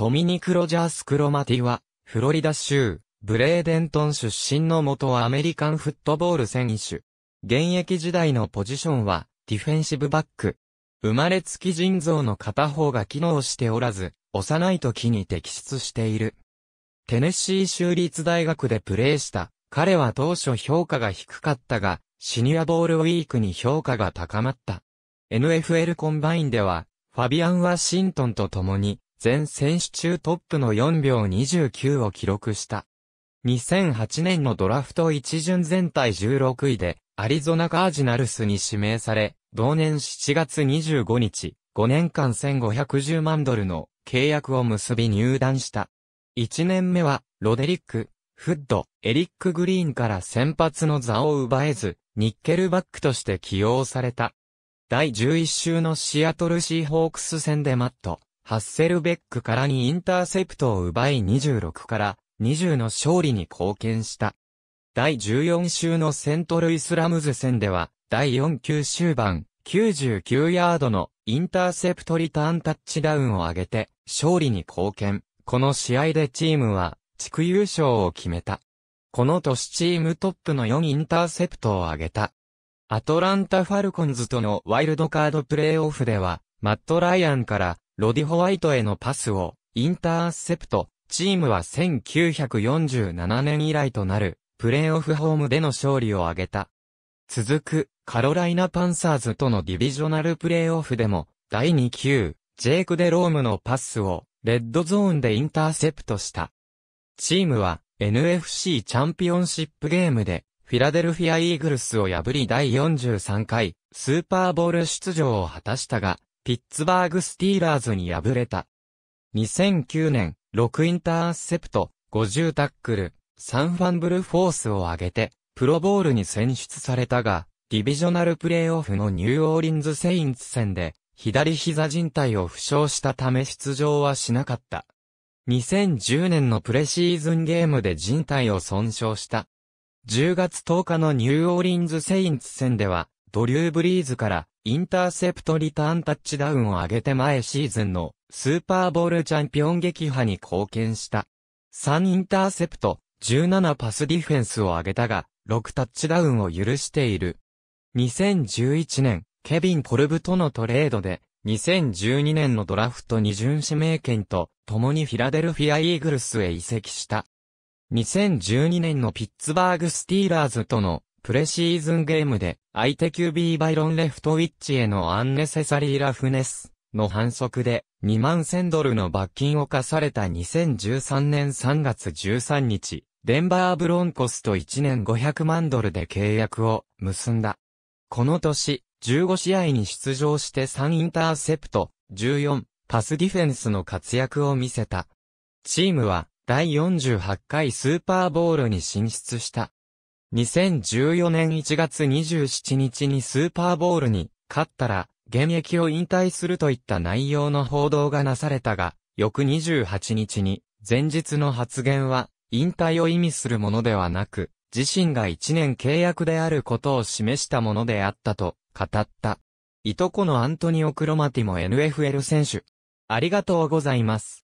トミニク・ロジャース・クロマティは、フロリダ州、ブレーデントン出身の元アメリカンフットボール選手。現役時代のポジションは、ディフェンシブバック。生まれつき腎臓の片方が機能しておらず、幼い時に摘出している。テネシー州立大学でプレーした。彼は当初評価が低かったが、シニアボールウィークに評価が高まった。NFL コンバインでは、ファビアン・ワシントンと共に、全選手中トップの4秒29を記録した。2008年のドラフト一巡全体16位で、アリゾナカージナルスに指名され、同年7月25日、5年間1510万ドルの契約を結び入団した。1年目は、ロデリック、フッド、エリック・グリーンから先発の座を奪えず、ニッケルバックとして起用された。第11週のシアトルシーホークス戦でマット、ハッセルベックからにインターセプトを奪い26から20の勝利に貢献した。第14週のセントルイスラムズ戦では、第4球終盤、99ヤードのインターセプトリターンタッチダウンを上げて、勝利に貢献。この試合でチームは、地区優勝を決めた。この年チームトップの4インターセプトを上げた。アトランタ・ファルコンズとのワイルドカードプレイオフでは、マット・ライアンからロディ・ホワイトへのパスを、インターセプト、チームは1947年以来となる、プレーオフホームでの勝利を挙げた。続く、カロライナ・パンサーズとのディビジョナルプレーオフでも、第2球、ジェイク・デ・ロームのパスを、レッドゾーンでインターセプトした。チームは、NFC チャンピオンシップゲームで、フィラデルフィア・イーグルスを破り第43回、スーパーボール出場を果たしたが、ピッツバーグスティーラーズに敗れた。2009年、6インターセプト、50タックル、3ファンブルフォースを挙げて、プロボールに選出されたが、ディビジョナルプレイオフのニューオーリンズ・セインツ戦で、左膝靭帯を負傷したため出場はしなかった。2010年のプレシーズンゲームで靭帯を損傷した。10月10日のニューオーリンズ・セインツ戦では、ドリュー・ブリーズからインターセプトリターンタッチダウンを上げて前シーズンのスーパーボールチャンピオン撃破に貢献した。3インターセプト、17パスディフェンスを上げたが、6タッチダウンを許している。2011年、ケビン・コルブとのトレードで、2012年のドラフト二巡指名権と、共にフィラデルフィア・イーグルスへ移籍した。2012年のピッツバーグ・スティーラーズとのプレシーズンゲームで、相手 QB バイロンレフトウィッチへのアンネセサリーラフネスの反則で、2万1000ドルの罰金を課された2013年3月13日、デンバーブロンコスと1年500万ドルで契約を結んだ。この年、15試合に出場して3インターセプト、14、パスディフェンスの活躍を見せた。チームは、第48回スーパーボールに進出した。2014年1月27日にスーパーボールに勝ったら現役を引退するといった内容の報道がなされたが、翌28日に前日の発言は引退を意味するものではなく、自身が1年契約であることを示したものであったと語った。いとこのアントニオ・クロマティも NFL 選手。ありがとうございます。